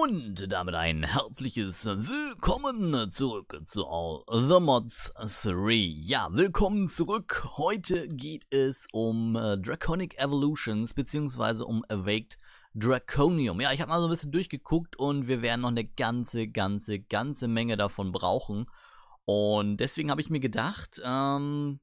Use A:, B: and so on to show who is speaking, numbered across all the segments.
A: Und damit ein herzliches Willkommen zurück zu All The Mods 3. Ja, willkommen zurück. Heute geht es um äh, Draconic Evolutions beziehungsweise um Awaked Draconium. Ja, ich habe mal so ein bisschen durchgeguckt und wir werden noch eine ganze, ganze, ganze Menge davon brauchen. Und deswegen habe ich mir gedacht, ähm,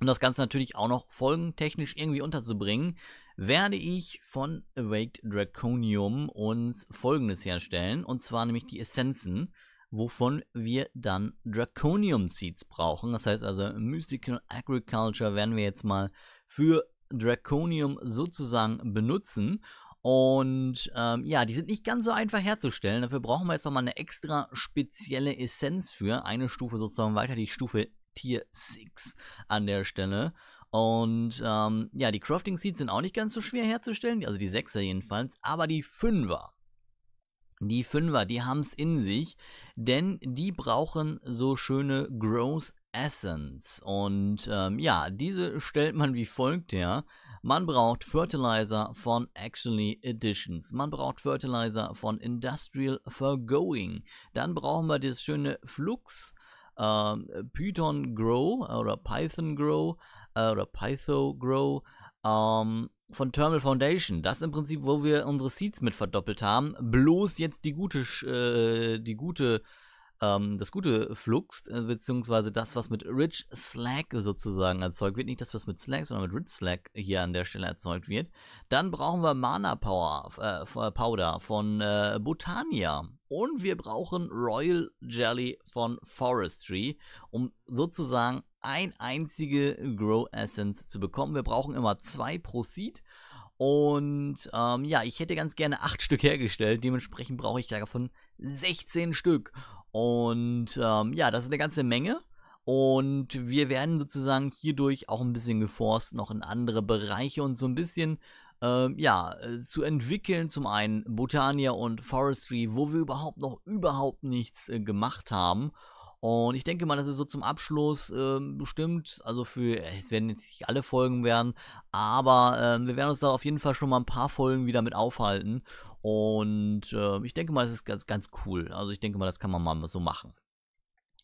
A: um das Ganze natürlich auch noch folgentechnisch irgendwie unterzubringen, werde ich von Awaked Draconium uns folgendes herstellen, und zwar nämlich die Essenzen, wovon wir dann Draconium Seeds brauchen. Das heißt also, Mystical Agriculture werden wir jetzt mal für Draconium sozusagen benutzen. Und ähm, ja, die sind nicht ganz so einfach herzustellen. Dafür brauchen wir jetzt nochmal eine extra spezielle Essenz für. Eine Stufe sozusagen weiter, die Stufe Tier 6 an der Stelle. Und ähm, ja, die Crafting Seeds sind auch nicht ganz so schwer herzustellen, also die 6er jedenfalls, aber die 5er. Die 5er, die haben es in sich, denn die brauchen so schöne Gross Essence. Und ähm, ja, diese stellt man wie folgt her. Man braucht Fertilizer von Actually Editions. Man braucht Fertilizer von Industrial Forgoing. Dann brauchen wir das schöne Flux ähm, Python Grow äh, oder Python Grow äh, oder Pytho Grow ähm, von Terminal Foundation. Das im Prinzip, wo wir unsere Seeds mit verdoppelt haben. Bloß jetzt die gute, äh, die gute ähm, das gute Flux, äh, beziehungsweise das, was mit Rich Slack sozusagen erzeugt wird, nicht das, was mit Slack, sondern mit Rich Slack hier an der Stelle erzeugt wird, dann brauchen wir Mana Power, äh, äh, Powder von äh, Botania. Und wir brauchen Royal Jelly von Forestry, um sozusagen ein einzige Grow Essence zu bekommen. Wir brauchen immer zwei pro Seed. Und ähm, ja, ich hätte ganz gerne acht Stück hergestellt. Dementsprechend brauche ich davon 16 Stück. Und ähm, ja, das ist eine ganze Menge. Und wir werden sozusagen hierdurch auch ein bisschen geforst noch in andere Bereiche und so ein bisschen ähm, ja, äh, zu entwickeln. Zum einen Botania und Forestry, wo wir überhaupt noch überhaupt nichts äh, gemacht haben. Und ich denke mal, das ist so zum Abschluss ähm, bestimmt, also für, äh, es werden nicht alle Folgen werden, aber ähm, wir werden uns da auf jeden Fall schon mal ein paar Folgen wieder mit aufhalten. Und äh, ich denke mal, das ist ganz, ganz cool. Also ich denke mal, das kann man mal so machen.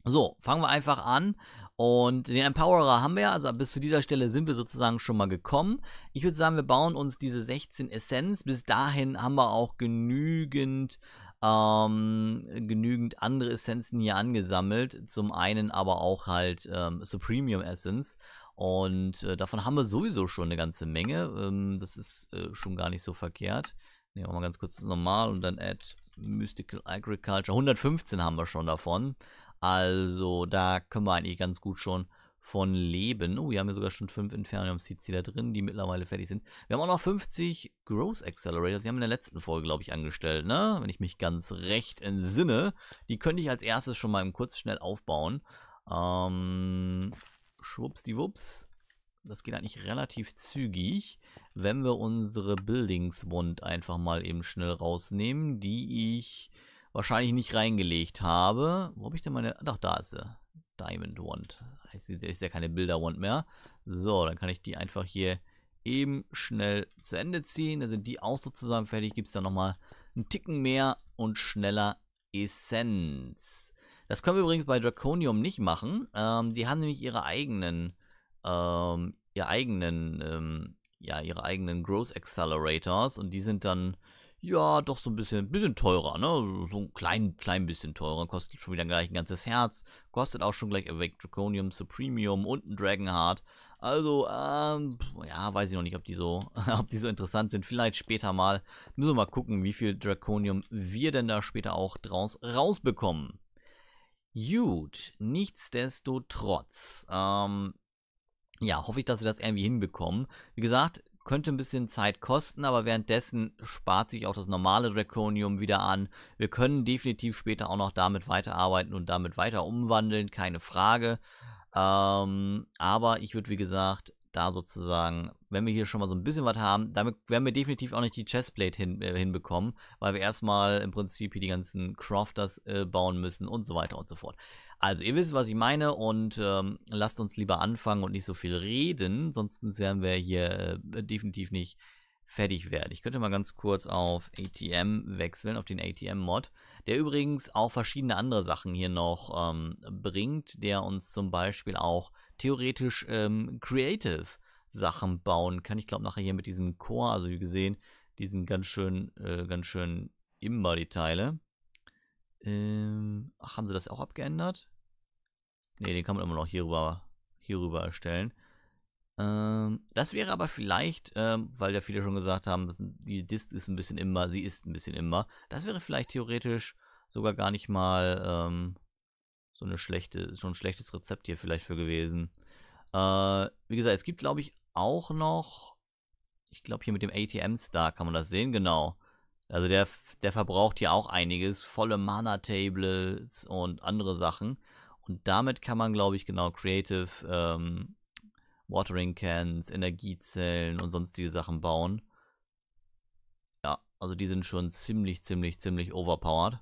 A: So, fangen wir einfach an. Und den Empowerer haben wir ja, also bis zu dieser Stelle sind wir sozusagen schon mal gekommen. Ich würde sagen, wir bauen uns diese 16 Essenz. Bis dahin haben wir auch genügend ähm, genügend andere Essenzen hier angesammelt. Zum einen aber auch halt ähm, Supremium Essence. Und äh, davon haben wir sowieso schon eine ganze Menge. Ähm, das ist äh, schon gar nicht so verkehrt. Nehmen wir mal ganz kurz normal und dann add Mystical Agriculture. 115 haben wir schon davon. Also da können wir eigentlich ganz gut schon von Leben. Oh, wir haben ja sogar schon fünf infernium Seeds, die da drin, die mittlerweile fertig sind. Wir haben auch noch 50 Growth Accelerators. Die haben wir in der letzten Folge, glaube ich, angestellt, ne? Wenn ich mich ganz recht entsinne. Die könnte ich als erstes schon mal kurz schnell aufbauen. Ähm, schwuppsdiwupps. Das geht eigentlich relativ zügig, wenn wir unsere Buildingswand einfach mal eben schnell rausnehmen, die ich wahrscheinlich nicht reingelegt habe. Wo habe ich denn meine... Ach, da ist sie. Diamond Wand. Jetzt ist ja keine Bilder Wand mehr. So, dann kann ich die einfach hier eben schnell zu Ende ziehen. Dann sind die auch sozusagen fertig. Gibt es dann nochmal einen Ticken mehr und schneller Essenz. Das können wir übrigens bei Draconium nicht machen. Ähm, die haben nämlich ihre eigenen, ähm, ihre eigenen, ähm, ja, ihre eigenen Growth Accelerators und die sind dann ja, doch so ein bisschen, bisschen teurer, ne? So ein klein, klein bisschen teurer. Kostet schon wieder gleich ein ganzes Herz. Kostet auch schon gleich Awake Draconium, Supremium und ein Dragonheart. Also, ähm, ja, weiß ich noch nicht, ob die so, ob die so interessant sind. Vielleicht später mal. Müssen wir mal gucken, wie viel Draconium wir denn da später auch draus rausbekommen. Gut, nichtsdestotrotz, ähm, ja, hoffe ich, dass wir das irgendwie hinbekommen. Wie gesagt, könnte ein bisschen Zeit kosten, aber währenddessen spart sich auch das normale Draconium wieder an. Wir können definitiv später auch noch damit weiterarbeiten und damit weiter umwandeln, keine Frage. Ähm, aber ich würde, wie gesagt, da sozusagen, wenn wir hier schon mal so ein bisschen was haben, damit werden wir definitiv auch nicht die Chestplate hin, äh, hinbekommen, weil wir erstmal im Prinzip hier die ganzen Crofters äh, bauen müssen und so weiter und so fort. Also ihr wisst, was ich meine und ähm, lasst uns lieber anfangen und nicht so viel reden, sonst werden wir hier äh, definitiv nicht fertig werden. Ich könnte mal ganz kurz auf ATM wechseln, auf den ATM-Mod, der übrigens auch verschiedene andere Sachen hier noch ähm, bringt, der uns zum Beispiel auch theoretisch ähm, Creative Sachen bauen kann. Ich glaube nachher hier mit diesem Core, also wie gesehen, diesen ganz schön, äh, ganz schön immer die Teile. Ähm, ach, haben sie das auch abgeändert? Ne, den kann man immer noch hierüber, hierüber erstellen. Ähm, das wäre aber vielleicht, ähm, weil ja viele schon gesagt haben, die Dist ist ein bisschen immer, sie ist ein bisschen immer. Das wäre vielleicht theoretisch sogar gar nicht mal ähm, so eine schlechte, schon ein schlechtes Rezept hier vielleicht für gewesen. Äh, wie gesagt, es gibt glaube ich auch noch, ich glaube hier mit dem ATM-Star kann man das sehen, genau. Also der, der verbraucht hier auch einiges, volle Mana-Tables und andere Sachen. Und damit kann man, glaube ich, genau Creative ähm, Watering Cans, Energiezellen und sonstige Sachen bauen. Ja, also die sind schon ziemlich, ziemlich, ziemlich overpowered.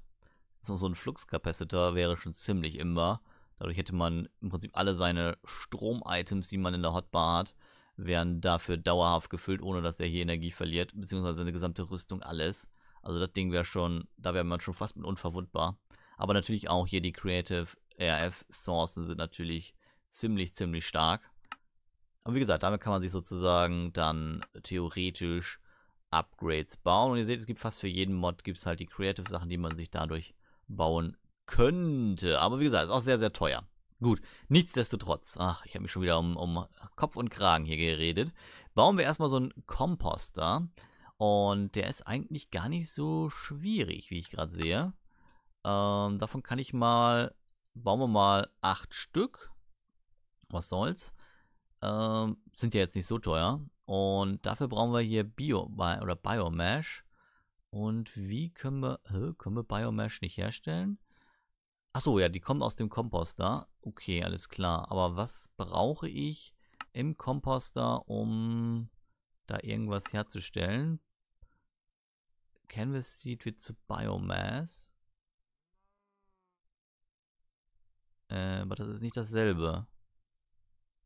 A: so ein Fluxkapacitor wäre schon ziemlich immer. Dadurch hätte man im Prinzip alle seine Strom-Items, die man in der Hotbar hat, wären dafür dauerhaft gefüllt, ohne dass der hier Energie verliert, beziehungsweise seine gesamte Rüstung, alles. Also das Ding wäre schon, da wäre man schon fast mit unverwundbar. Aber natürlich auch hier die Creative RF-Sourcen sind natürlich ziemlich, ziemlich stark. Und wie gesagt, damit kann man sich sozusagen dann theoretisch Upgrades bauen. Und ihr seht, es gibt fast für jeden Mod gibt es halt die Creative-Sachen, die man sich dadurch bauen könnte. Aber wie gesagt, ist auch sehr, sehr teuer. Gut, nichtsdestotrotz, ach, ich habe mich schon wieder um, um, Kopf und Kragen hier geredet. Bauen wir erstmal so einen Komposter. Und der ist eigentlich gar nicht so schwierig, wie ich gerade sehe. Ähm, davon kann ich mal bauen wir mal acht Stück. Was soll's. Ähm, sind ja jetzt nicht so teuer. Und dafür brauchen wir hier Bio oder Biomash. Und wie können wir, hä, können wir Biomash nicht herstellen? Achso, ja, die kommen aus dem Komposter. Okay, alles klar. Aber was brauche ich im Komposter, um da irgendwas herzustellen? Canvas Seed wird zu Biomass. Äh, aber das ist nicht dasselbe.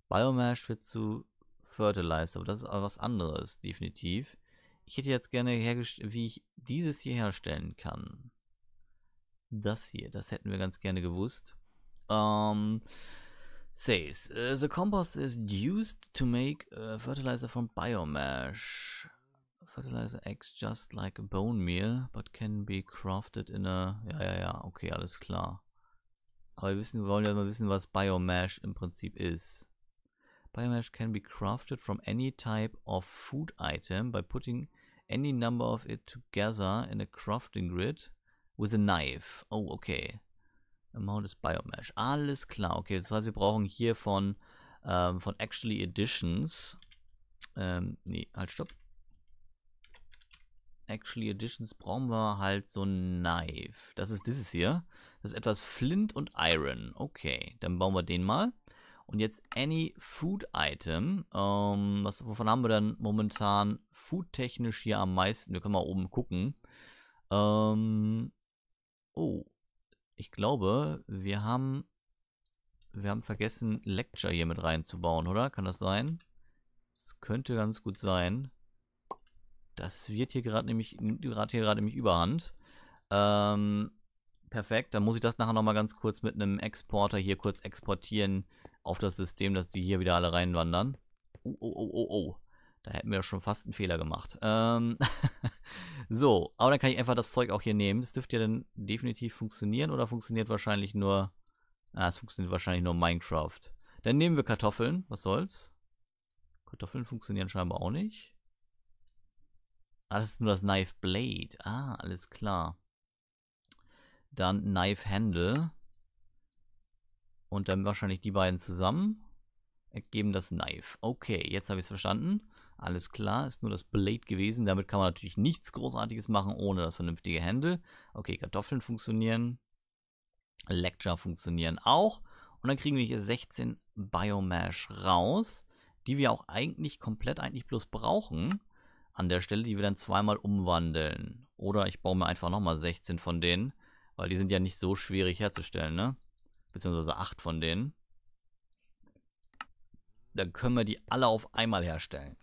A: Biomash wird zu Fertilizer, aber das ist aber was anderes, definitiv. Ich hätte jetzt gerne hergestellt, wie ich dieses hier herstellen kann. Das hier, das hätten wir ganz gerne gewusst. Ähm, says, uh, the compost is used to make uh, fertilizer from biomash. Fertilizer acts just like a bone meal, but can be crafted in a... Ja, ja, ja, okay, alles klar. Aber wir wissen, wollen ja mal wissen, was Biomash im Prinzip ist. Biomash can be crafted from any type of food item by putting any number of it together in a crafting grid with a knife. Oh, okay. Amount is Biomash. Alles klar, okay. Das heißt, wir brauchen hier von, ähm, von Actually Editions. Ähm, nee, halt, stopp. Actually Editions brauchen wir halt so ein Knife. Das ist dieses hier. Das ist etwas Flint und Iron. Okay, dann bauen wir den mal. Und jetzt Any Food Item. Ähm, was, wovon haben wir dann momentan foodtechnisch hier am meisten? Wir können mal oben gucken. Ähm, oh, ich glaube, wir haben, wir haben vergessen, Lecture hier mit reinzubauen, oder? Kann das sein? Das könnte ganz gut sein. Das wird hier gerade nämlich, gerade hier gerade nämlich überhand. Ähm, perfekt, dann muss ich das nachher nochmal ganz kurz mit einem Exporter hier kurz exportieren auf das System, dass die hier wieder alle reinwandern. Oh, oh, oh, oh, oh. Da hätten wir schon fast einen Fehler gemacht. Ähm so, aber dann kann ich einfach das Zeug auch hier nehmen. Das dürfte ja dann definitiv funktionieren oder funktioniert wahrscheinlich nur... Ah, es funktioniert wahrscheinlich nur Minecraft. Dann nehmen wir Kartoffeln. Was soll's? Kartoffeln funktionieren scheinbar auch nicht. Ah, das ist nur das Knife Blade. Ah, alles klar. Dann Knife Handle. Und dann wahrscheinlich die beiden zusammen. Ergeben das Knife. Okay, jetzt habe ich es verstanden. Alles klar, ist nur das Blade gewesen. Damit kann man natürlich nichts Großartiges machen, ohne das vernünftige Handle. Okay, Kartoffeln funktionieren. Lecture funktionieren auch. Und dann kriegen wir hier 16 Biomash raus, die wir auch eigentlich komplett eigentlich bloß brauchen an der Stelle, die wir dann zweimal umwandeln. Oder ich baue mir einfach nochmal 16 von denen, weil die sind ja nicht so schwierig herzustellen, ne? Beziehungsweise 8 von denen. Dann können wir die alle auf einmal herstellen.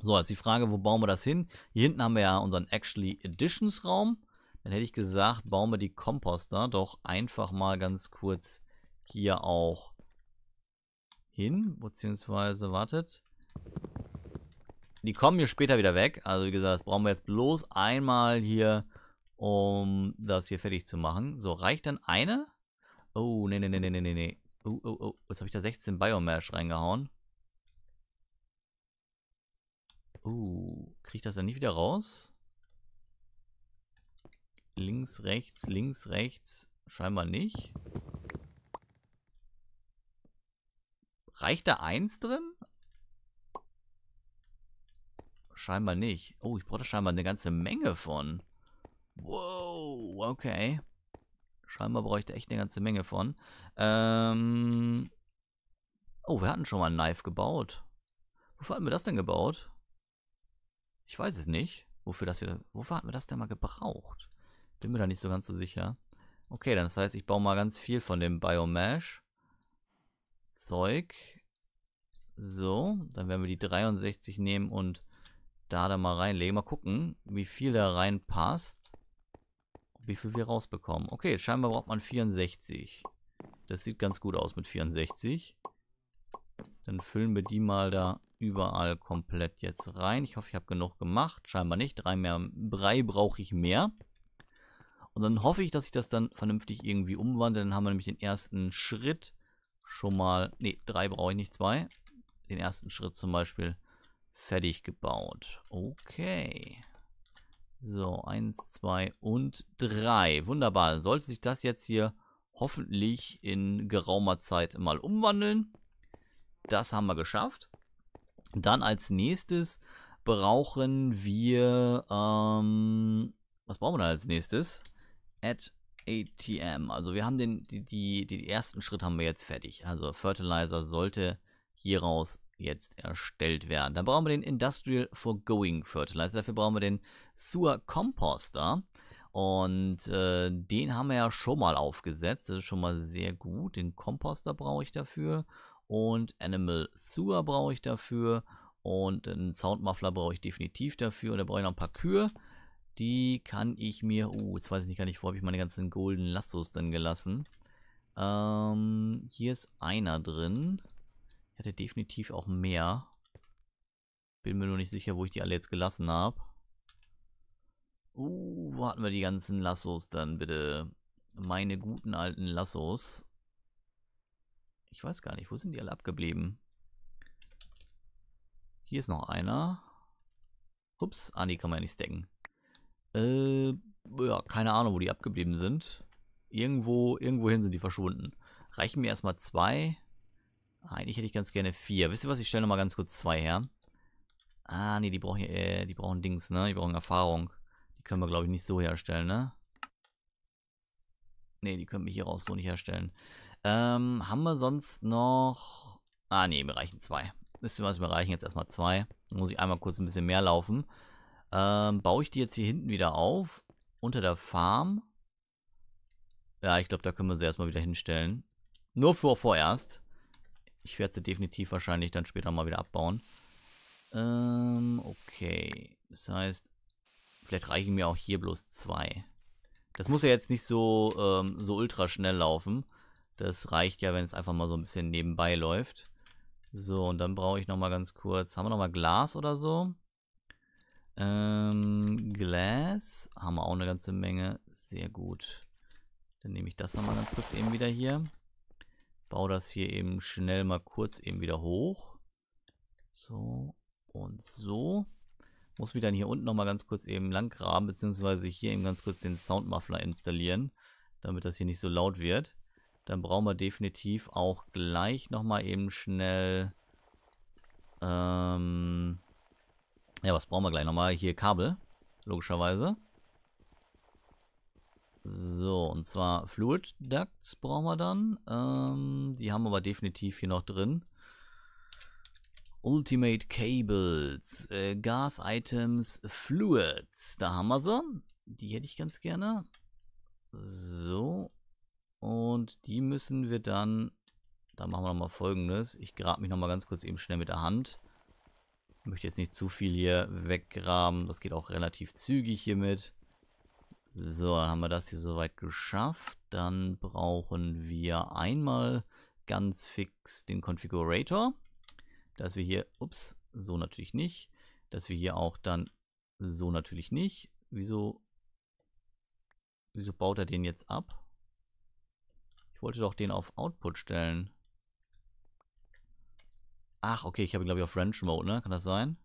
A: So, jetzt die Frage, wo bauen wir das hin? Hier hinten haben wir ja unseren Actually Editions Raum. Dann hätte ich gesagt, bauen wir die Komposter doch einfach mal ganz kurz hier auch hin. Beziehungsweise, wartet. Die kommen hier später wieder weg. Also wie gesagt, das brauchen wir jetzt bloß einmal hier, um das hier fertig zu machen. So, reicht dann eine? Oh, nee, nee, nee, nee, nee, nee. Oh, oh, oh. Jetzt habe ich da 16 Biomash reingehauen. Oh, kriege ich das dann nicht wieder raus? Links, rechts, links, rechts. Scheinbar nicht. Reicht da eins drin? Scheinbar nicht. Oh, ich brauche scheinbar eine ganze Menge von. Wow, okay. Scheinbar brauche ich da echt eine ganze Menge von. Ähm oh, wir hatten schon mal ein Knife gebaut. Wofür hatten wir das denn gebaut? Ich weiß es nicht. Wofür, das wir, wofür hatten wir das denn mal gebraucht? Bin mir da nicht so ganz so sicher. Okay, dann das heißt, ich baue mal ganz viel von dem Biomash. Zeug. So, dann werden wir die 63 nehmen und da dann mal reinlegen. Mal gucken, wie viel da reinpasst. Wie viel wir rausbekommen. Okay, scheinbar braucht man 64. Das sieht ganz gut aus mit 64. Dann füllen wir die mal da überall komplett jetzt rein. Ich hoffe, ich habe genug gemacht. Scheinbar nicht. Drei mehr Brei brauche ich mehr. Und dann hoffe ich, dass ich das dann vernünftig irgendwie umwandle. Dann haben wir nämlich den ersten Schritt schon mal... Ne, drei brauche ich nicht, zwei. Den ersten Schritt zum Beispiel fertig gebaut. Okay. So, 1, 2 und 3. Wunderbar. Dann sollte sich das jetzt hier hoffentlich in geraumer Zeit mal umwandeln. Das haben wir geschafft. Dann als nächstes brauchen wir, ähm, was brauchen wir dann als nächstes? At ATM. Also wir haben den, die, die, die ersten Schritt haben wir jetzt fertig. Also Fertilizer sollte hieraus jetzt erstellt werden. Dann brauchen wir den Industrial Forgoing Fertilizer. Dafür brauchen wir den Sewer Composter. Und äh, den haben wir ja schon mal aufgesetzt. Das ist schon mal sehr gut. Den Composter brauche ich dafür. Und Animal Sewer brauche ich dafür. Und einen Soundmuffler brauche ich definitiv dafür. Und da brauche ich noch ein paar Kühe. Die kann ich mir... Uh, jetzt weiß ich nicht gar nicht, wo habe ich meine ganzen Golden Lassos denn gelassen. Ähm, hier ist einer drin hätte definitiv auch mehr. Bin mir nur nicht sicher, wo ich die alle jetzt gelassen habe. Uh, wo hatten wir die ganzen Lassos dann bitte? Meine guten alten Lassos. Ich weiß gar nicht, wo sind die alle abgeblieben? Hier ist noch einer. Ups, ah, die kann man ja nicht stacken. Äh, ja, keine Ahnung, wo die abgeblieben sind. Irgendwo, irgendwohin sind die verschwunden. Reichen mir erstmal zwei. Eigentlich hätte ich ganz gerne vier. Wisst ihr was? Ich stelle nochmal ganz kurz zwei her. Ah, nee, die brauchen, äh, die brauchen Dings, ne? Die brauchen Erfahrung. Die können wir, glaube ich, nicht so herstellen, ne? Ne, die können wir hier raus so nicht herstellen. Ähm, haben wir sonst noch... Ah, ne, wir reichen zwei. Wisst ihr was? Wir reichen jetzt erstmal zwei. Dann muss ich einmal kurz ein bisschen mehr laufen. Ähm, baue ich die jetzt hier hinten wieder auf? Unter der Farm? Ja, ich glaube, da können wir sie erstmal wieder hinstellen. Nur vor vorerst. Ich werde sie definitiv wahrscheinlich dann später mal wieder abbauen. Ähm, okay. Das heißt, vielleicht reichen mir auch hier bloß zwei. Das muss ja jetzt nicht so, ähm, so ultra schnell laufen. Das reicht ja, wenn es einfach mal so ein bisschen nebenbei läuft. So, und dann brauche ich nochmal ganz kurz. Haben wir nochmal Glas oder so? Ähm, Glas. Haben wir auch eine ganze Menge. Sehr gut. Dann nehme ich das nochmal ganz kurz eben wieder hier. Baue das hier eben schnell mal kurz eben wieder hoch. So und so. Muss mich dann hier unten nochmal ganz kurz eben lang graben, beziehungsweise hier eben ganz kurz den Soundmuffler installieren, damit das hier nicht so laut wird. Dann brauchen wir definitiv auch gleich nochmal eben schnell... Ähm, ja, was brauchen wir gleich nochmal? Hier Kabel, logischerweise. So, und zwar Fluid Ducts brauchen wir dann. Ähm, die haben wir aber definitiv hier noch drin. Ultimate Cables, äh, Gas Items, Fluids. Da haben wir sie. Die hätte ich ganz gerne. So. Und die müssen wir dann... Da machen wir nochmal folgendes. Ich grab mich nochmal ganz kurz eben schnell mit der Hand. Ich möchte jetzt nicht zu viel hier weggraben. Das geht auch relativ zügig hiermit. So, dann haben wir das hier soweit geschafft. Dann brauchen wir einmal ganz fix den Configurator, dass wir hier, ups, so natürlich nicht, dass wir hier auch dann so natürlich nicht. Wieso, wieso baut er den jetzt ab? Ich wollte doch den auf Output stellen. Ach, okay, ich habe ihn glaube ich auf French Mode, ne? Kann das sein?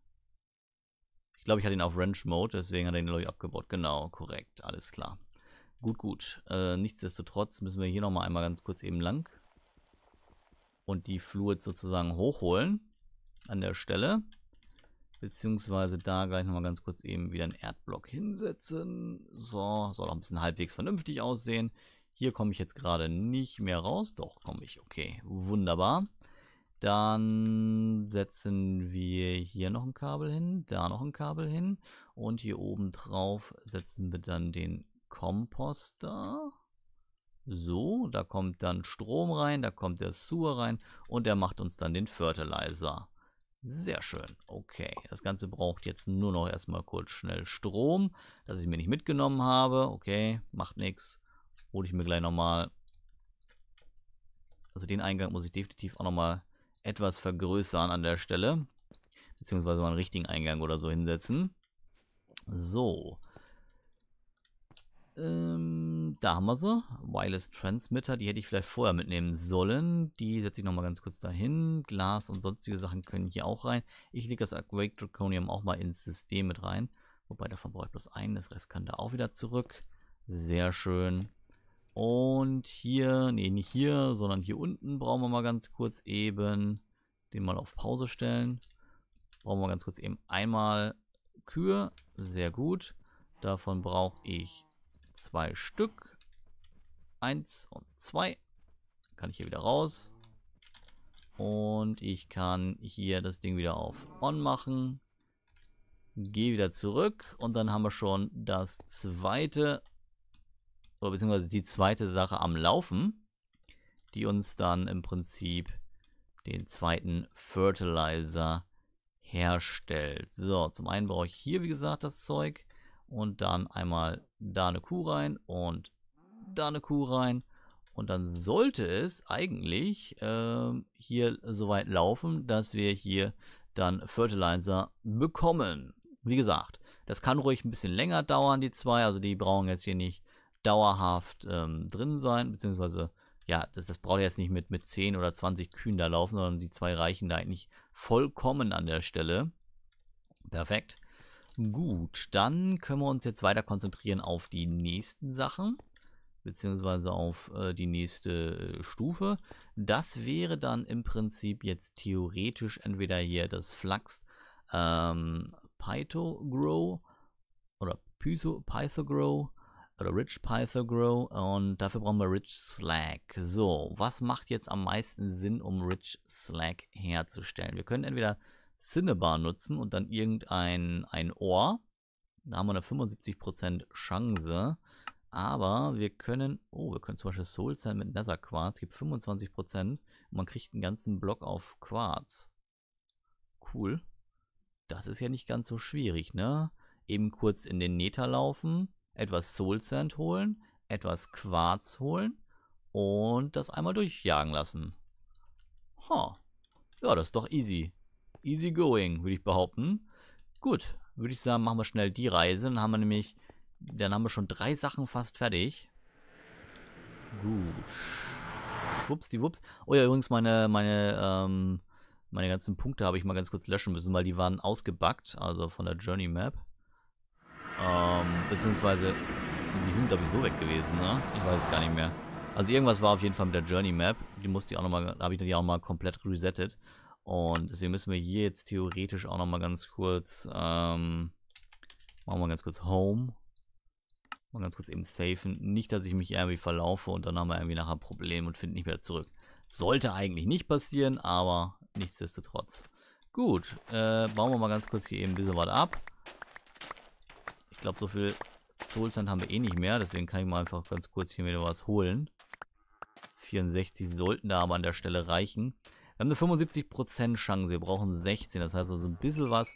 A: Ich glaube, ich hatte ihn auf Ranch Mode, deswegen hat er ihn, glaube ich, abgebaut. Genau, korrekt, alles klar. Gut, gut. Äh, nichtsdestotrotz müssen wir hier nochmal einmal ganz kurz eben lang. Und die Flur sozusagen hochholen. An der Stelle. Beziehungsweise da gleich nochmal ganz kurz eben wieder einen Erdblock hinsetzen. So, soll auch ein bisschen halbwegs vernünftig aussehen. Hier komme ich jetzt gerade nicht mehr raus. Doch, komme ich. Okay, wunderbar. Dann setzen wir hier noch ein Kabel hin, da noch ein Kabel hin und hier oben drauf setzen wir dann den Komposter. So, da kommt dann Strom rein, da kommt der Sewer rein und der macht uns dann den Fertilizer. Sehr schön. Okay, das Ganze braucht jetzt nur noch erstmal kurz schnell Strom, dass ich mir nicht mitgenommen habe. Okay, macht nichts. Hole ich mir gleich nochmal. Also den Eingang muss ich definitiv auch nochmal etwas vergrößern an der Stelle. Beziehungsweise mal einen richtigen Eingang oder so hinsetzen. So. Ähm, da haben wir sie. Wireless Transmitter, die hätte ich vielleicht vorher mitnehmen sollen. Die setze ich nochmal ganz kurz dahin. Glas und sonstige Sachen können hier auch rein. Ich lege das Aquake Draconium auch mal ins System mit rein. Wobei davon brauche ich bloß einen, das Rest kann da auch wieder zurück. Sehr schön. Und hier, nee, nicht hier, sondern hier unten brauchen wir mal ganz kurz eben den mal auf Pause stellen. Brauchen wir ganz kurz eben einmal Kühe. Sehr gut. Davon brauche ich zwei Stück. Eins und zwei. Kann ich hier wieder raus. Und ich kann hier das Ding wieder auf On machen. Gehe wieder zurück. Und dann haben wir schon das zweite oder beziehungsweise die zweite Sache am Laufen, die uns dann im Prinzip den zweiten Fertilizer herstellt. So, zum einen brauche ich hier, wie gesagt, das Zeug und dann einmal da eine Kuh rein und da eine Kuh rein. Und dann sollte es eigentlich äh, hier soweit laufen, dass wir hier dann Fertilizer bekommen. Wie gesagt, das kann ruhig ein bisschen länger dauern, die zwei. Also die brauchen jetzt hier nicht dauerhaft ähm, drin sein, beziehungsweise, ja, das, das braucht jetzt nicht mit, mit 10 oder 20 Kühen da laufen, sondern die zwei reichen da eigentlich vollkommen an der Stelle. Perfekt. Gut, dann können wir uns jetzt weiter konzentrieren auf die nächsten Sachen, beziehungsweise auf äh, die nächste äh, Stufe. Das wäre dann im Prinzip jetzt theoretisch entweder hier das Flux ähm, Pytho oder Pythogrow. Pytho oder Rich Pythagrow und dafür brauchen wir Rich Slack. So, was macht jetzt am meisten Sinn, um Rich Slack herzustellen? Wir können entweder Cinnabar nutzen und dann irgendein ein Ohr. Da haben wir eine 75% Chance. Aber wir können, oh, wir können zum Beispiel Soul Cell mit Nether Quarz, gibt 25% und man kriegt einen ganzen Block auf Quarz. Cool. Das ist ja nicht ganz so schwierig, ne? Eben kurz in den Nether laufen etwas Soul Sand holen, etwas Quarz holen und das einmal durchjagen lassen. Ha. Huh. Ja, das ist doch easy. Easy going, würde ich behaupten. Gut, würde ich sagen, machen wir schnell die Reise. Dann haben wir nämlich, dann haben wir schon drei Sachen fast fertig. Gut. Wups, die Wups. Oh ja, übrigens, meine, meine, ähm, meine ganzen Punkte habe ich mal ganz kurz löschen müssen, weil die waren ausgebackt, also von der Journey Map. Ähm, beziehungsweise, die sind glaube ich so weg gewesen, ne? Ich weiß es gar nicht mehr. Also irgendwas war auf jeden Fall mit der Journey Map. Die musste ich auch nochmal, da habe ich die auch mal komplett resettet. Und deswegen müssen wir hier jetzt theoretisch auch nochmal ganz kurz, ähm, machen wir ganz kurz Home. Mal ganz kurz eben safen. Nicht, dass ich mich irgendwie verlaufe und dann haben wir irgendwie nachher ein Problem und finden nicht mehr zurück. Sollte eigentlich nicht passieren, aber nichtsdestotrotz. Gut, äh, bauen wir mal ganz kurz hier eben ein bisschen was ab glaube, so viel Soulsand haben wir eh nicht mehr. Deswegen kann ich mal einfach ganz kurz hier wieder was holen. 64 sollten da aber an der Stelle reichen. Wir haben eine 75% Chance. Wir brauchen 16. Das heißt also ein bisschen was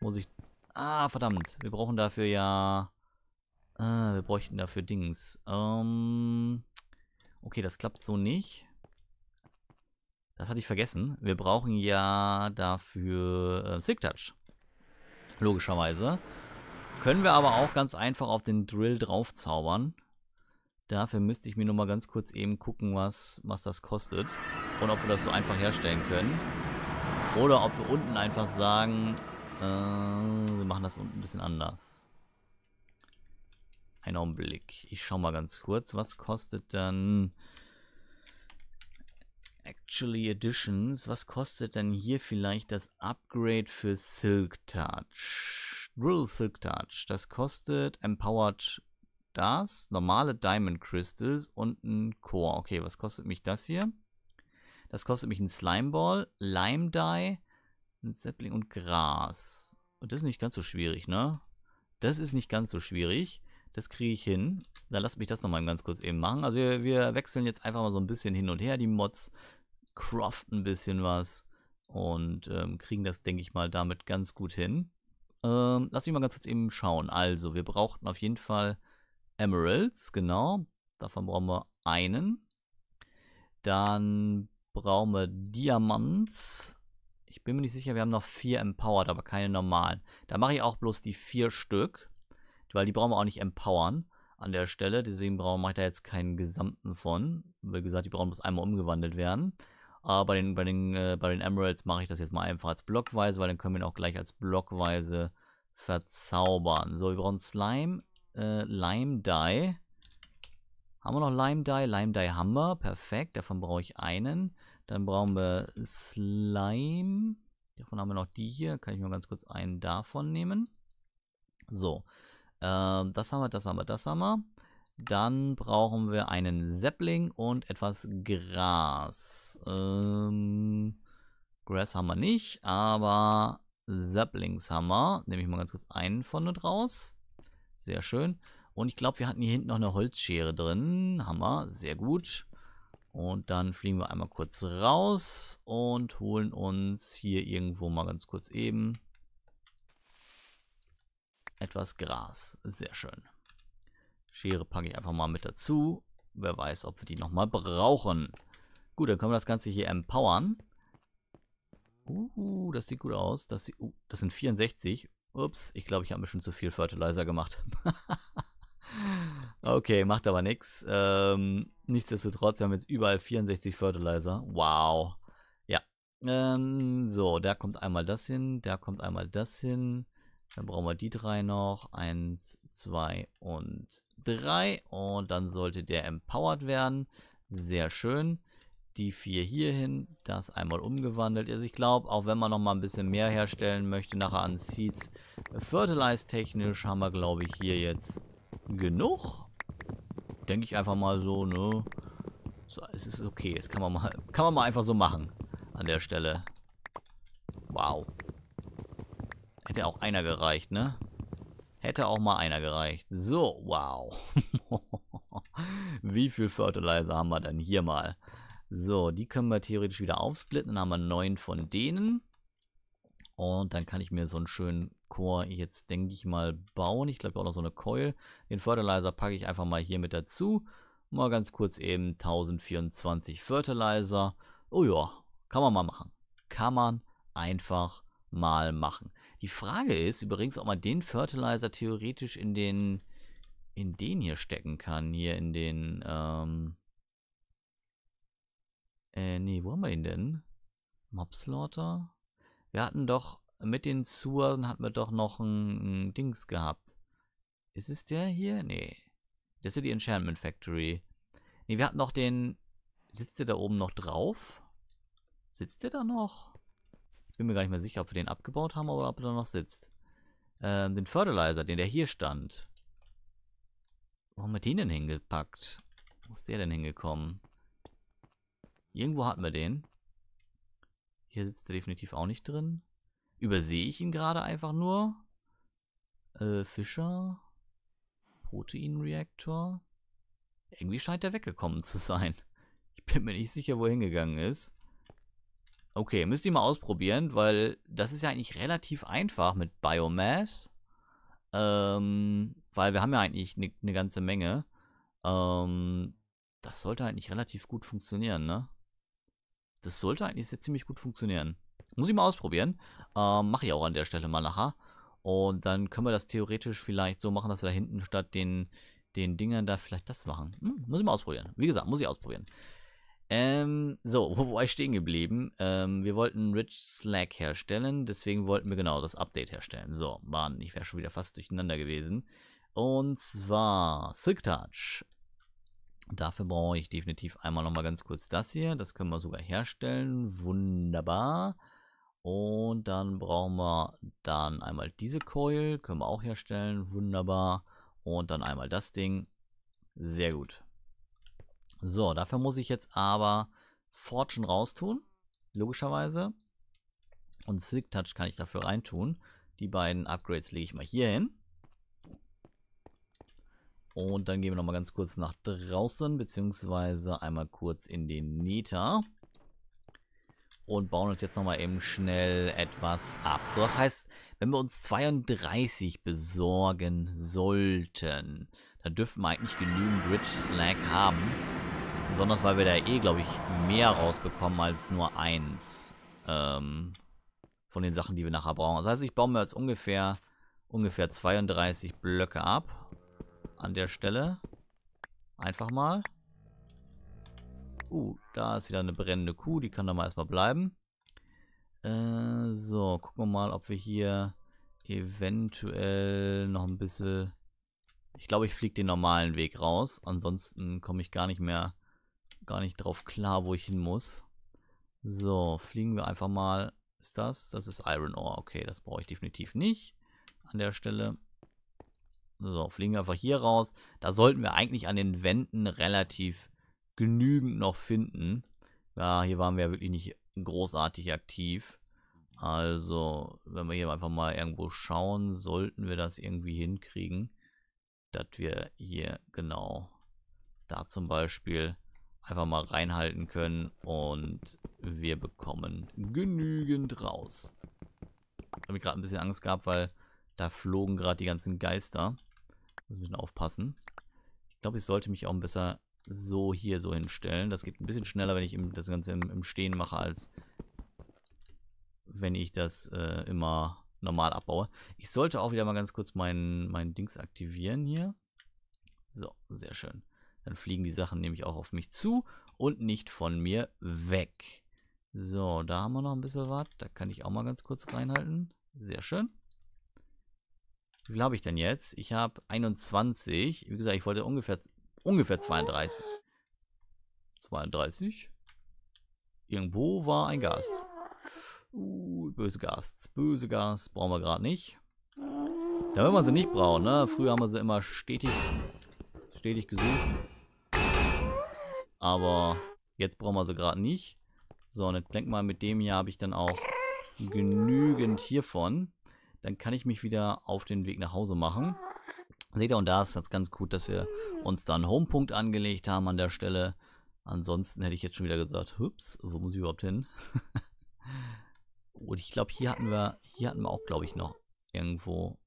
A: muss ich... Ah, verdammt. Wir brauchen dafür ja... Äh, wir bräuchten dafür Dings. Ähm... Okay, das klappt so nicht. Das hatte ich vergessen. Wir brauchen ja dafür äh, Sick Touch. Logischerweise. Können wir aber auch ganz einfach auf den Drill draufzaubern. Dafür müsste ich mir nochmal ganz kurz eben gucken, was, was das kostet. Und ob wir das so einfach herstellen können. Oder ob wir unten einfach sagen, äh, wir machen das unten ein bisschen anders. Ein Augenblick. Ich schau mal ganz kurz, was kostet dann... Actually Editions. Was kostet denn hier vielleicht das Upgrade für Silk Touch? Drill Silk Touch. Das kostet Empowered das, normale Diamond Crystals und ein Core. Okay, was kostet mich das hier? Das kostet mich ein Slime Ball, Lime Dye, ein Sapling und Gras. Und das ist nicht ganz so schwierig, ne? Das ist nicht ganz so schwierig. Das kriege ich hin. Dann lasst mich das nochmal ganz kurz eben machen. Also wir, wir wechseln jetzt einfach mal so ein bisschen hin und her, die Mods. Craften ein bisschen was. Und ähm, kriegen das, denke ich mal, damit ganz gut hin. Ähm, lass mich mal ganz kurz eben schauen. Also, wir brauchten auf jeden Fall Emeralds, genau. Davon brauchen wir einen. Dann brauchen wir Diamants. Ich bin mir nicht sicher, wir haben noch vier Empowered, aber keine normalen. Da mache ich auch bloß die vier Stück, weil die brauchen wir auch nicht empowern an der Stelle. Deswegen brauche, mache ich da jetzt keinen gesamten von. Wie gesagt, die brauchen bloß einmal umgewandelt werden. Aber bei den, bei den, äh, bei den Emeralds mache ich das jetzt mal einfach als blockweise, weil dann können wir ihn auch gleich als blockweise verzaubern. So, wir brauchen Slime, äh, Lime Dye. Haben wir noch Lime Dye? Lime Dye haben wir, perfekt, davon brauche ich einen. Dann brauchen wir Slime, davon haben wir noch die hier, kann ich mal ganz kurz einen davon nehmen. So, ähm, das haben wir, das haben wir, das haben wir. Dann brauchen wir einen Seppling und etwas Gras. Ähm, Grass haben wir nicht, aber Saplings haben wir. Nehme ich mal ganz kurz einen von dort raus. Sehr schön. Und ich glaube, wir hatten hier hinten noch eine Holzschere drin. Hammer, Sehr gut. Und dann fliegen wir einmal kurz raus und holen uns hier irgendwo mal ganz kurz eben etwas Gras. Sehr schön. Schere packe ich einfach mal mit dazu. Wer weiß, ob wir die nochmal brauchen. Gut, dann können wir das Ganze hier empowern. Uh, das sieht gut aus. Das, sieht, uh, das sind 64. Ups, ich glaube, ich habe mir schon zu viel Fertilizer gemacht. okay, macht aber nichts. Ähm, nichtsdestotrotz, wir haben jetzt überall 64 Fertilizer. Wow. Ja. Ähm, so, da kommt einmal das hin, da kommt einmal das hin. Dann brauchen wir die drei noch. Eins, zwei und drei. Und dann sollte der empowered werden. Sehr schön. Die vier hier hin. Das einmal umgewandelt. Also ich glaube, auch wenn man noch mal ein bisschen mehr herstellen möchte, nachher an Seeds. Äh, Fertilize technisch haben wir, glaube ich, hier jetzt genug. Denke ich einfach mal so, ne? So, es ist okay. Das kann man mal, kann man mal einfach so machen. An der Stelle. Wow. Hätte auch einer gereicht, ne? Hätte auch mal einer gereicht. So, wow. Wie viel Fertilizer haben wir denn hier mal? So, die können wir theoretisch wieder aufsplitten. Dann haben wir neun von denen. Und dann kann ich mir so einen schönen Chor jetzt, denke ich mal, bauen. Ich glaube auch noch so eine Coil. Den Fertilizer packe ich einfach mal hier mit dazu. Mal ganz kurz eben 1024 Fertilizer. Oh ja, kann man mal machen. Kann man einfach mal machen. Die Frage ist übrigens, ob man den Fertilizer theoretisch in den in den hier stecken kann. Hier in den, ähm, äh, nee, wo haben wir ihn denn? Mobslaughter? Wir hatten doch, mit den Suren hatten wir doch noch ein, ein Dings gehabt. Ist es der hier? Nee. Das ist die Enchantment Factory. Nee, wir hatten noch den, sitzt der da oben noch drauf? Sitzt der da noch? Ich bin mir gar nicht mehr sicher, ob wir den abgebaut haben oder ob er da noch sitzt. Ähm, den Fertilizer, den der hier stand. Wo haben wir den denn hingepackt? Wo ist der denn hingekommen? Irgendwo hatten wir den. Hier sitzt er definitiv auch nicht drin. Übersehe ich ihn gerade einfach nur? Äh, Fischer? Proteinreaktor? Irgendwie scheint er weggekommen zu sein. Ich bin mir nicht sicher, wo er hingegangen ist. Okay, müsst ihr mal ausprobieren, weil das ist ja eigentlich relativ einfach mit Biomass. Ähm, weil wir haben ja eigentlich eine ne ganze Menge. Ähm, das sollte eigentlich relativ gut funktionieren, ne? Das sollte eigentlich sehr ziemlich gut funktionieren. Muss ich mal ausprobieren. Ähm, Mache ich auch an der Stelle mal nachher. Und dann können wir das theoretisch vielleicht so machen, dass wir da hinten statt den, den Dingern da vielleicht das machen. Hm, muss ich mal ausprobieren. Wie gesagt, muss ich ausprobieren. Ähm, so, wo war ich stehen geblieben? Ähm, wir wollten Rich Slack herstellen, deswegen wollten wir genau das Update herstellen. So, Mann, ich wäre schon wieder fast durcheinander gewesen. Und zwar Silk Touch. Dafür brauche ich definitiv einmal nochmal ganz kurz das hier. Das können wir sogar herstellen. Wunderbar. Und dann brauchen wir dann einmal diese Coil. Können wir auch herstellen. Wunderbar. Und dann einmal das Ding. Sehr gut. So, dafür muss ich jetzt aber Fortune raustun, logischerweise. Und Silk Touch kann ich dafür reintun. Die beiden Upgrades lege ich mal hier hin. Und dann gehen wir nochmal ganz kurz nach draußen, beziehungsweise einmal kurz in den Neta. Und bauen uns jetzt nochmal eben schnell etwas ab. So, das heißt, wenn wir uns 32 besorgen sollten, dann dürfen wir eigentlich genügend Rich Slack haben, Besonders, weil wir da eh, glaube ich, mehr rausbekommen als nur eins. Ähm, von den Sachen, die wir nachher brauchen. Das heißt, ich baue mir jetzt ungefähr, ungefähr 32 Blöcke ab. An der Stelle. Einfach mal. Uh, da ist wieder eine brennende Kuh. Die kann da mal erstmal bleiben. Äh, so, gucken wir mal, ob wir hier eventuell noch ein bisschen... Ich glaube, ich fliege den normalen Weg raus. Ansonsten komme ich gar nicht mehr gar nicht drauf klar, wo ich hin muss. So, fliegen wir einfach mal. Ist das? Das ist Iron Ore. Okay, das brauche ich definitiv nicht an der Stelle. So, fliegen wir einfach hier raus. Da sollten wir eigentlich an den Wänden relativ genügend noch finden. Ja, hier waren wir ja wirklich nicht großartig aktiv. Also, wenn wir hier einfach mal irgendwo schauen, sollten wir das irgendwie hinkriegen, dass wir hier genau da zum Beispiel einfach mal reinhalten können und wir bekommen genügend raus. Ich habe gerade ein bisschen Angst gehabt, weil da flogen gerade die ganzen Geister. Muss ein bisschen aufpassen. Ich glaube, ich sollte mich auch besser so hier so hinstellen. Das geht ein bisschen schneller, wenn ich das Ganze im, im Stehen mache, als wenn ich das äh, immer normal abbaue. Ich sollte auch wieder mal ganz kurz meinen mein Dings aktivieren hier. So, sehr schön. Dann fliegen die Sachen nämlich auch auf mich zu und nicht von mir weg. So, da haben wir noch ein bisschen was. Da kann ich auch mal ganz kurz reinhalten. Sehr schön. Wie viel habe ich denn jetzt? Ich habe 21. Wie gesagt, ich wollte ungefähr, ungefähr 32. 32? Irgendwo war ein Gast. Uh, böse Gast. Böse Gast brauchen wir gerade nicht. Da will man sie nicht brauchen, ne? Früher haben wir sie immer stetig, stetig gesucht. Aber jetzt brauchen wir sie gerade nicht. So, und ich denke mal, mit dem hier habe ich dann auch genügend hiervon. Dann kann ich mich wieder auf den Weg nach Hause machen. Seht ihr, und da ist das ganz gut, dass wir uns da einen Homepunkt angelegt haben an der Stelle. Ansonsten hätte ich jetzt schon wieder gesagt, hups, wo muss ich überhaupt hin? und ich glaube, hier hatten wir, hier hatten wir auch, glaube ich, noch irgendwo.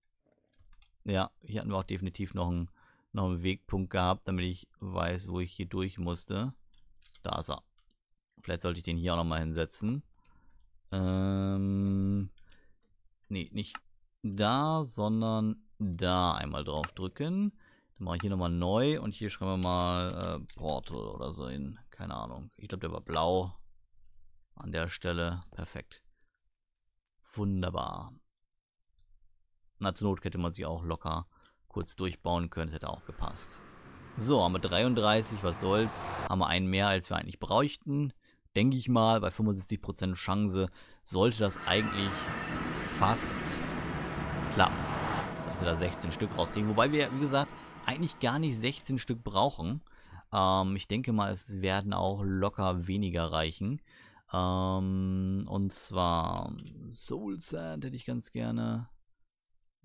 A: Ja, hier hatten wir auch definitiv noch einen noch einen Wegpunkt gehabt, damit ich weiß, wo ich hier durch musste. Da ist er. Vielleicht sollte ich den hier auch nochmal hinsetzen. Ähm, nee, nicht da, sondern da einmal drauf drücken. Dann mache ich hier nochmal neu und hier schreiben wir mal äh, Portal oder so hin. Keine Ahnung. Ich glaube, der war blau. An der Stelle. Perfekt. Wunderbar. Na, zur Not hätte man sich auch locker kurz durchbauen können. Das hätte auch gepasst. So, haben wir 33, was soll's. Haben wir einen mehr, als wir eigentlich bräuchten. Denke ich mal, bei 75% Chance sollte das eigentlich fast klappen. Dass wir da 16 Stück rauskriegen. Wobei wir, wie gesagt, eigentlich gar nicht 16 Stück brauchen. Ähm, ich denke mal, es werden auch locker weniger reichen. Ähm, und zwar ähm, Soul Sand hätte ich ganz gerne.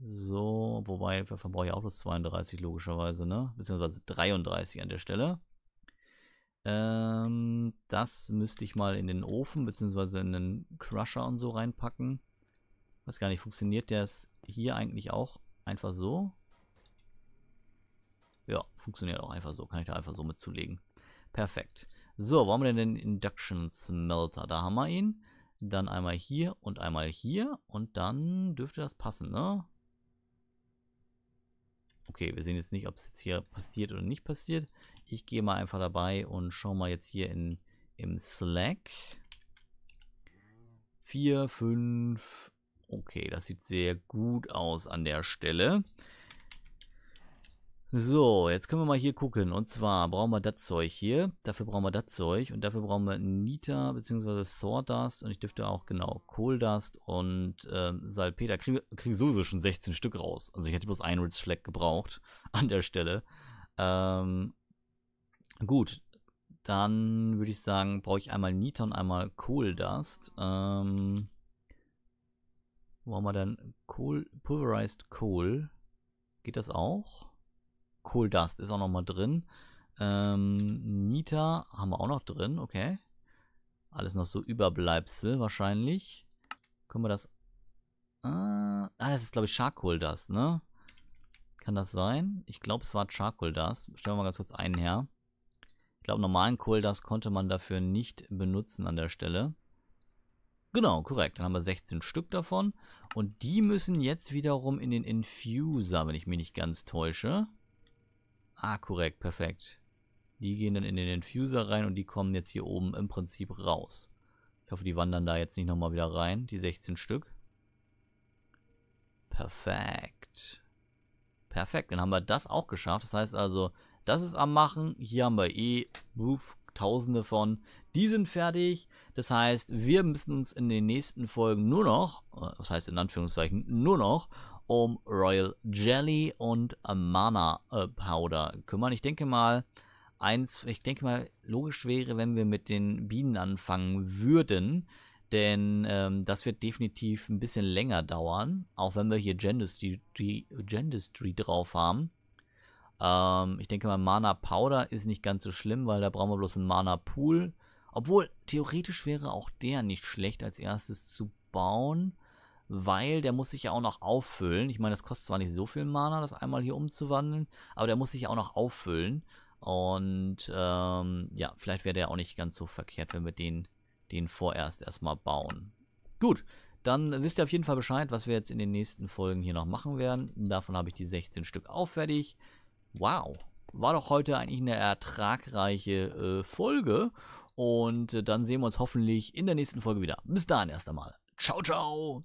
A: So, wobei wir verbrauchen ja auch das 32 logischerweise, ne? Beziehungsweise 33 an der Stelle. Ähm, das müsste ich mal in den Ofen, beziehungsweise in den Crusher und so reinpacken. Weiß gar nicht, funktioniert der hier eigentlich auch einfach so? Ja, funktioniert auch einfach so. Kann ich da einfach so mit zulegen. Perfekt. So, wo haben wir denn den Induction Smelter? Da haben wir ihn. Dann einmal hier und einmal hier. Und dann dürfte das passen, ne? Okay, wir sehen jetzt nicht, ob es jetzt hier passiert oder nicht passiert. Ich gehe mal einfach dabei und schaue mal jetzt hier in, im Slack. 4, 5. Okay, das sieht sehr gut aus an der Stelle. So, jetzt können wir mal hier gucken. Und zwar brauchen wir das Zeug hier. Dafür brauchen wir das Zeug. Und dafür brauchen wir Nita bzw. Sawdust. Und ich dürfte auch, genau, Kohldust und ähm, Salpeter. Kriegen wir krieg sowieso schon 16 Stück raus. Also ich hätte bloß einen Ritzfleck gebraucht an der Stelle. Ähm, gut, dann würde ich sagen, brauche ich einmal Nita und einmal Kohldust. Ähm, wo haben wir dann Kohl, Pulverized Coal? Geht das auch? Coal Dust ist auch nochmal drin. Ähm, Nita haben wir auch noch drin, okay. Alles noch so Überbleibsel wahrscheinlich. Können wir das... Äh, ah, das ist glaube ich Charcoal Dust, ne? Kann das sein? Ich glaube es war Charcoal Dust. Stellen wir mal ganz kurz einen her. Ich glaube normalen Coal Dust konnte man dafür nicht benutzen an der Stelle. Genau, korrekt. Dann haben wir 16 Stück davon. Und die müssen jetzt wiederum in den Infuser, wenn ich mich nicht ganz täusche. Ah, korrekt, perfekt. Die gehen dann in den Infuser rein und die kommen jetzt hier oben im Prinzip raus. Ich hoffe, die wandern da jetzt nicht nochmal wieder rein, die 16 Stück. Perfekt. Perfekt, dann haben wir das auch geschafft. Das heißt also, das ist am Machen. Hier haben wir eh Buff, tausende von. Die sind fertig. Das heißt, wir müssen uns in den nächsten Folgen nur noch, das äh, heißt in Anführungszeichen, nur noch um Royal Jelly und Mana äh, Powder kümmern. Ich denke mal, eins, ich denke mal, logisch wäre, wenn wir mit den Bienen anfangen würden, denn ähm, das wird definitiv ein bisschen länger dauern, auch wenn wir hier Gendistry, drauf haben. Ähm, ich denke mal, Mana Powder ist nicht ganz so schlimm, weil da brauchen wir bloß einen Mana Pool. Obwohl, theoretisch wäre auch der nicht schlecht als erstes zu bauen weil der muss sich ja auch noch auffüllen. Ich meine, das kostet zwar nicht so viel Mana, das einmal hier umzuwandeln, aber der muss sich ja auch noch auffüllen. Und ähm, ja, vielleicht wäre der auch nicht ganz so verkehrt, wenn wir den, den vorerst erstmal bauen. Gut, dann wisst ihr auf jeden Fall Bescheid, was wir jetzt in den nächsten Folgen hier noch machen werden. Davon habe ich die 16 Stück auch fertig. Wow, war doch heute eigentlich eine ertragreiche äh, Folge. Und äh, dann sehen wir uns hoffentlich in der nächsten Folge wieder. Bis dahin erst einmal. Ciao, ciao.